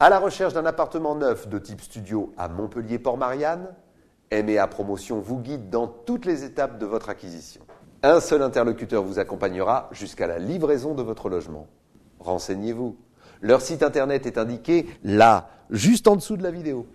À la recherche d'un appartement neuf de type studio à Montpellier-Port-Marianne, MEA Promotion vous guide dans toutes les étapes de votre acquisition. Un seul interlocuteur vous accompagnera jusqu'à la livraison de votre logement. Renseignez-vous. Leur site internet est indiqué là, juste en dessous de la vidéo.